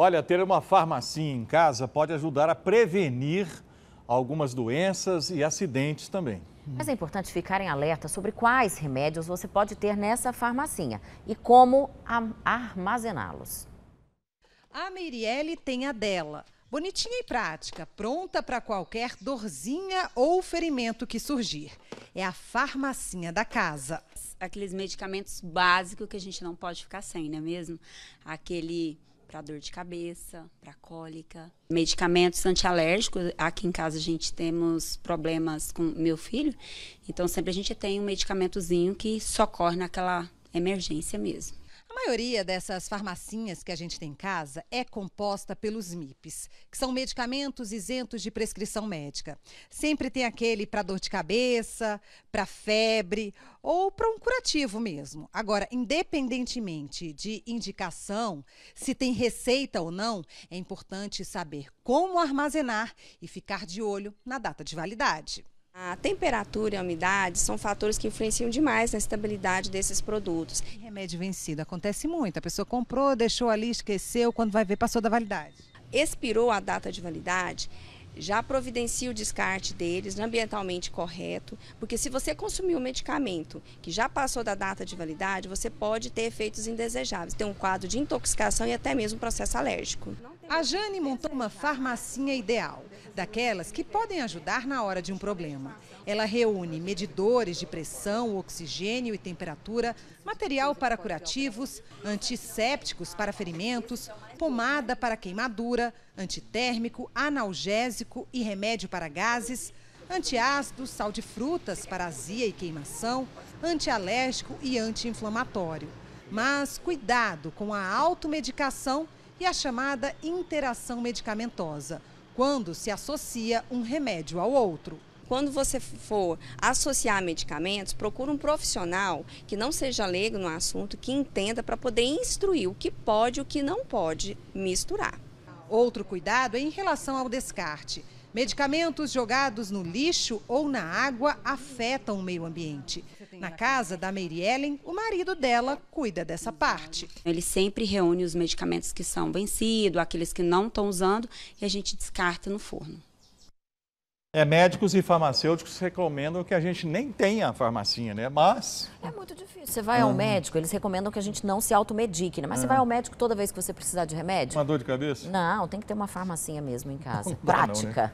Olha, ter uma farmacia em casa pode ajudar a prevenir algumas doenças e acidentes também. Mas é importante ficar em alerta sobre quais remédios você pode ter nessa farmacinha e como armazená-los. A Mirielle tem a dela. Bonitinha e prática, pronta para qualquer dorzinha ou ferimento que surgir. É a farmacinha da casa. Aqueles medicamentos básicos que a gente não pode ficar sem, não é mesmo? Aquele para dor de cabeça, para cólica. Medicamentos antialérgicos, aqui em casa a gente temos problemas com meu filho, então sempre a gente tem um medicamentozinho que socorre naquela emergência mesmo maioria dessas farmacinhas que a gente tem em casa é composta pelos MIPs, que são medicamentos isentos de prescrição médica. Sempre tem aquele para dor de cabeça, para febre ou para um curativo mesmo. Agora, independentemente de indicação, se tem receita ou não, é importante saber como armazenar e ficar de olho na data de validade. A temperatura e a umidade são fatores que influenciam demais na estabilidade desses produtos. Remédio vencido acontece muito. A pessoa comprou, deixou ali, esqueceu, quando vai ver passou da validade. Expirou a data de validade, já providencia o descarte deles ambientalmente correto, porque se você consumir um medicamento que já passou da data de validade, você pode ter efeitos indesejáveis, ter um quadro de intoxicação e até mesmo processo alérgico. A Jane montou uma farmacinha ideal, daquelas que podem ajudar na hora de um problema. Ela reúne medidores de pressão, oxigênio e temperatura, material para curativos, antissépticos para ferimentos, pomada para queimadura, antitérmico, analgésico e remédio para gases, antiácido, sal de frutas para azia e queimação, antialérgico e anti-inflamatório. Mas cuidado com a automedicação e a chamada interação medicamentosa, quando se associa um remédio ao outro. Quando você for associar medicamentos, procure um profissional que não seja leigo no assunto, que entenda para poder instruir o que pode e o que não pode misturar. Outro cuidado é em relação ao descarte. Medicamentos jogados no lixo ou na água afetam o meio ambiente. Na casa da Mary Ellen, o marido dela cuida dessa parte. Ele sempre reúne os medicamentos que são vencidos, aqueles que não estão usando, e a gente descarta no forno. É, médicos e farmacêuticos recomendam que a gente nem tenha a farmacinha, né? Mas. É muito difícil. Você vai uhum. ao médico, eles recomendam que a gente não se automedique, né? Mas uhum. você é. vai ao médico toda vez que você precisar de remédio? Uma dor de cabeça? Não, tem que ter uma farmacinha mesmo em casa. Não Prática. não, né?